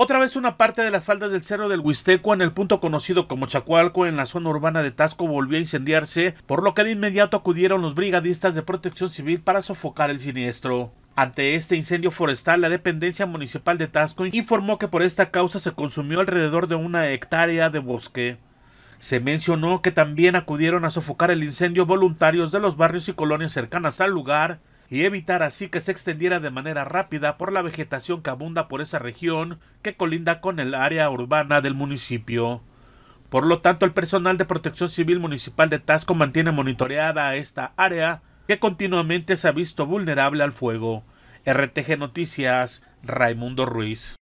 Otra vez una parte de las faldas del Cerro del Huisteco en el punto conocido como Chacualco en la zona urbana de Tasco volvió a incendiarse, por lo que de inmediato acudieron los brigadistas de protección civil para sofocar el siniestro. Ante este incendio forestal, la dependencia municipal de Tasco informó que por esta causa se consumió alrededor de una hectárea de bosque. Se mencionó que también acudieron a sofocar el incendio voluntarios de los barrios y colonias cercanas al lugar, y evitar así que se extendiera de manera rápida por la vegetación que abunda por esa región que colinda con el área urbana del municipio. Por lo tanto, el personal de Protección Civil Municipal de Tasco mantiene monitoreada esta área que continuamente se ha visto vulnerable al fuego. RTG Noticias, Raimundo Ruiz.